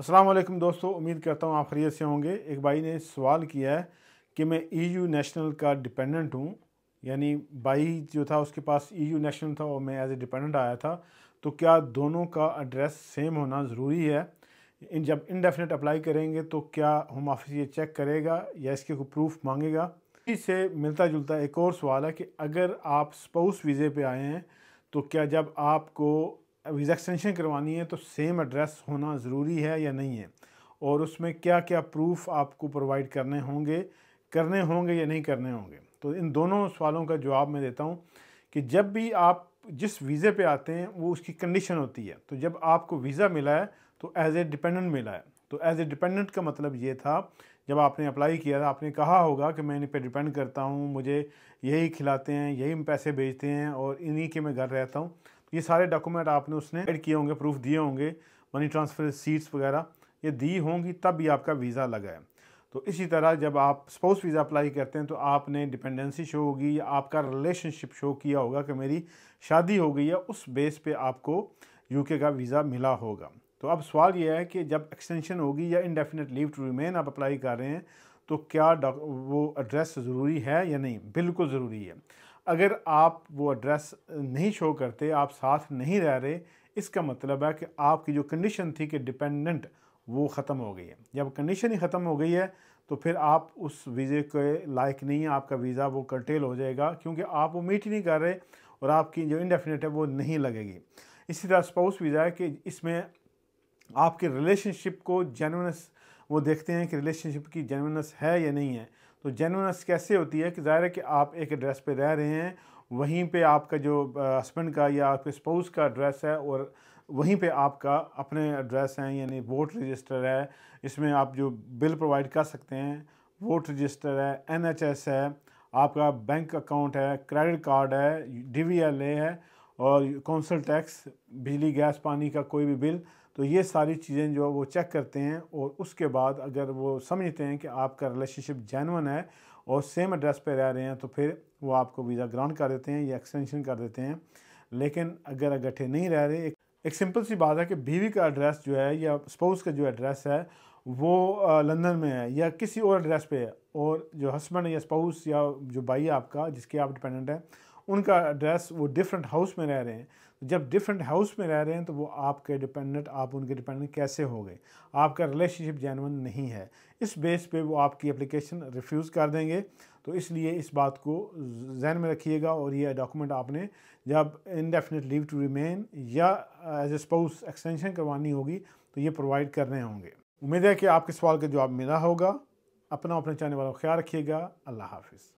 असलम दोस्तों उम्मीद करता हूँ आप खरीत से होंगे एक भाई ने सवाल किया है कि मैं ईयू e नेशनल का डिपेंडेंट हूँ यानी भाई जो था उसके पास ईयू e नेशनल था और मैं एज ए डिपेंडेंट आया था तो क्या दोनों का एड्रेस सेम होना ज़रूरी है इन जब इनडेफिनेट अप्लाई करेंगे तो क्या होम ऑफिस ये चेक करेगा या इसके कोई प्रूफ मांगेगा इससे मिलता जुलता एक और सवाल है कि अगर आप स्पाउस वीज़े पे आए हैं तो क्या जब आपको वीज़ा एक्सटेंशन करवानी है तो सेम एड्रेस होना ज़रूरी है या नहीं है और उसमें क्या क्या प्रूफ आपको प्रोवाइड करने होंगे करने होंगे या नहीं करने होंगे तो इन दोनों सवालों का जवाब मैं देता हूँ कि जब भी आप जिस वीज़े पे आते हैं वो उसकी कंडीशन होती है तो जब आपको वीज़ा मिला है तो एज ए डिपेंडेंट मिला है तो एज ए डिपेंडेंट का मतलब ये था जब आपने अप्लाई किया था आपने कहा होगा कि मैं इन पर डिपेंड करता हूँ मुझे यही खिलाते हैं यही पैसे भेजते हैं और इन्हीं के मैं घर रहता हूँ ये सारे डॉक्यूमेंट आपने उसने एड किए होंगे प्रूफ दिए होंगे मनी ट्रांसफ़र सीट्स वगैरह ये दी होंगी तब भी आपका वीज़ा लगा है तो इसी तरह जब आप स्पाउस वीज़ा अप्लाई करते हैं तो आपने डिपेंडेंसी शो होगी या आपका रिलेशनशिप शो किया होगा कि मेरी शादी हो गई है उस बेस पे आपको यूके का वीज़ा मिला होगा तो अब सवाल यह है कि जब एक्सटेंशन होगी या इनडेफिनेट लीव टू रिमेन आप अप्लाई कर रहे हैं तो क्या वो एड्रेस ज़रूरी है या नहीं बिल्कुल ज़रूरी है अगर आप वो एड्रेस नहीं शो करते आप साथ नहीं रह रहे इसका मतलब है कि आपकी जो कंडीशन थी कि डिपेंडेंट वो ख़त्म हो गई है जब कंडीशन ही ख़त्म हो गई है तो फिर आप उस वीज़े के लायक नहीं है आपका वीज़ा वो कर्टेल हो जाएगा क्योंकि आप वो मीट ही नहीं कर रहे और आपकी जो इंडेफिनेट है वो नहीं लगेगी इसी तरह स्पाउस वीज़ा है कि इसमें आपके रिलेशनशिप को जेनवनस वो देखते हैं कि रिलेशनशिप की जेनवनस है या नहीं है तो जेनवनस कैसे होती है कि ज़ाहिर है कि आप एक एड्रेस पे रह रहे हैं वहीं पे आपका जो हस्बैंड का या आपके स्पाउस का एड्रेस है और वहीं पे आपका अपने एड्रेस हैं यानी वोट रजिस्टर है इसमें आप जो बिल प्रोवाइड कर सकते हैं वोट रजिस्टर है एन है आपका बैंक अकाउंट है क्रेडिट कार्ड है डी है और कौंसल टैक्स बिजली गैस पानी का कोई भी बिल तो ये सारी चीज़ें जो वो चेक करते हैं और उसके बाद अगर वो समझते हैं कि आपका रिलेशनशिप जैनवन है और सेम एड्रेस पे रह रहे हैं तो फिर वो आपको वीज़ा ग्रांट कर देते हैं या एक्सटेंशन कर देते हैं लेकिन अगर इकट्ठे नहीं रह रहे एक, एक सिंपल सी बात है कि बीवी का एड्रेस जो है या स्पोज का जो एड्रेस है वो लंदन में है या किसी और एड्रेस पे है और जो हस्बैंड या स्पाउस या जो भाई आपका जिसके आप डिपेंडेंट हैं उनका एड्रेस वो डिफरेंट हाउस में रह रहे हैं जब डिफरेंट हाउस में रह रहे हैं तो वो आपके डिपेंडेंट आप उनके डिपेंडेंट कैसे हो गए आपका रिलेशनशिप जैनवन नहीं है इस बेस पे वो आपकी एप्लीकेशन रिफ्यूज़ कर देंगे तो इसलिए इस बात को जहन में रखिएगा और ये डॉक्यूमेंट आपने जब इनडेफिनेट लीव टू रिमेन या एज ए स्पाउस एक्सटेंशन करवानी होगी तो ये प्रोवाइड करने होंगे उम्मीद है कि आपके सवाल का जवाब मिला होगा अपना अपने चाहने वालों का ख्याल रखिएगा अल्लाह हाफिज़